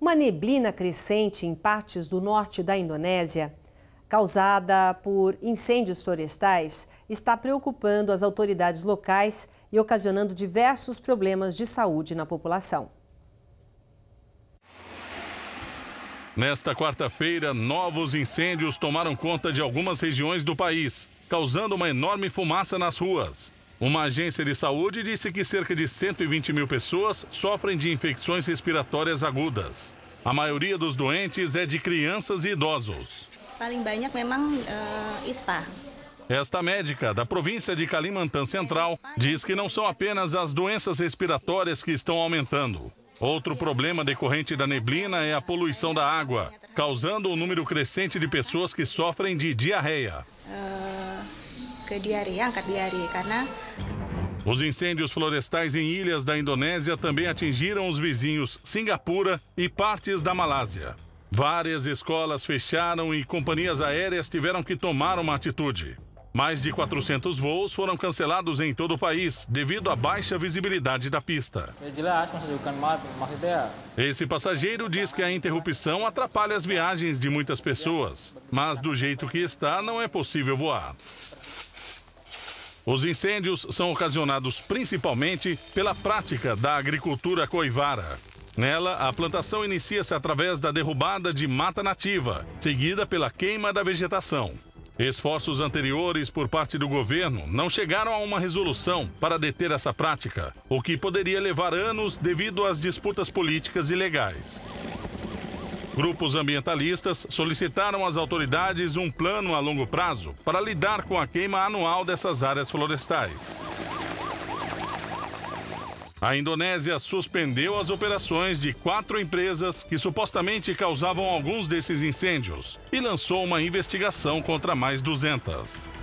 uma neblina crescente em partes do norte da Indonésia, causada por incêndios florestais, está preocupando as autoridades locais e ocasionando diversos problemas de saúde na população. Nesta quarta-feira, novos incêndios tomaram conta de algumas regiões do país, causando uma enorme fumaça nas ruas. Uma agência de saúde disse que cerca de 120 mil pessoas sofrem de infecções respiratórias agudas. A maioria dos doentes é de crianças e idosos. Eh, Esta médica da província de Kalimantan Central diz que não são apenas as doenças respiratórias que estão aumentando. Outro problema decorrente da neblina é a poluição da água, causando um número crescente de pessoas que sofrem de diarreia. Eh, ke angkat karena os incêndios florestais em ilhas da Indonésia também atingiram os vizinhos Singapura e partes da Malásia. Várias escolas fecharam e companhias aéreas tiveram que tomar uma atitude. Mais de 400 voos foram cancelados em todo o país devido à baixa visibilidade da pista. É Esse passageiro diz que a interrupção atrapalha as viagens de muitas pessoas, mas do jeito que está, não é possível voar. Os incêndios são ocasionados principalmente pela prática da agricultura coivara. Nela, a plantação inicia-se através da derrubada de mata nativa, seguida pela queima da vegetação. Esforços anteriores por parte do governo não chegaram a uma resolução para deter essa prática, o que poderia levar anos devido às disputas políticas e legais. Grupos ambientalistas solicitaram às autoridades um plano a longo prazo para lidar com a queima anual dessas áreas florestais. A Indonésia suspendeu as operações de quatro empresas que supostamente causavam alguns desses incêndios e lançou uma investigação contra mais 200.